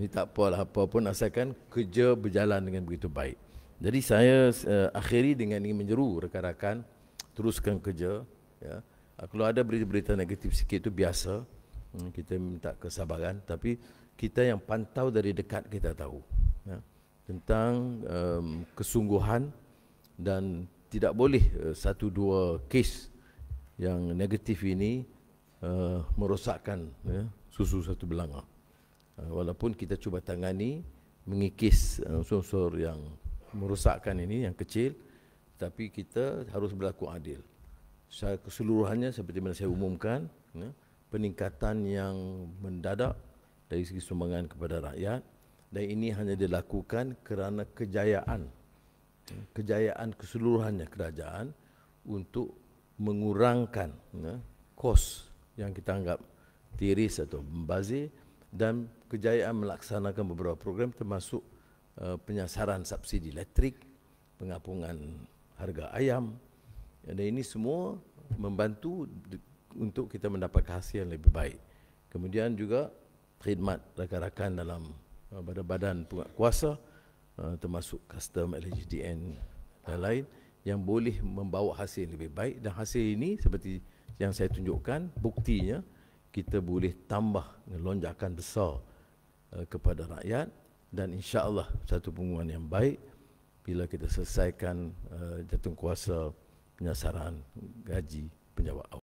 Ini tak apa apa pun asalkan kerja berjalan dengan begitu baik. Jadi saya uh, akhiri dengan ini menjeru rekan-rekan teruskan kerja ya. Uh, kalau ada berita-berita negatif sikit itu biasa. Hmm, kita minta kesabaran tapi kita yang pantau dari dekat kita tahu ya. Tentang um, kesungguhan dan tidak boleh uh, satu dua kes yang negatif ini uh, merosakkan ya, susu satu belanga. Eh, walaupun kita cuba tangani mengikis eh, unsur-unsur yang merosakkan ini yang kecil tapi kita harus berlaku adil. Secara keseluruhannya seperti mana saya umumkan ya, peningkatan yang mendadak dari segi sumbangan kepada rakyat dan ini hanya dilakukan kerana kejayaan ya, kejayaan keseluruhannya kerajaan untuk mengurangkan ya, kos yang kita anggap tiris atau membazir dan kejayaan melaksanakan beberapa program termasuk eh, penyasaran subsidi elektrik, pengapungan harga ayam eh, dan ini semua membantu untuk kita mendapat hasil yang lebih baik. Kemudian juga khidmat rakan-rakan dalam eh, badan-badan penguasa termasuk custom LGDN dan lain yang boleh membawa hasil yang lebih baik dan hasil ini seperti yang saya tunjukkan buktinya kita boleh tambah lonjakan besar eh, kepada rakyat dan insyaallah satu pengumuman yang baik bila kita selesaikan eh, jatuh kuasa penyasaran gaji penjawat awam.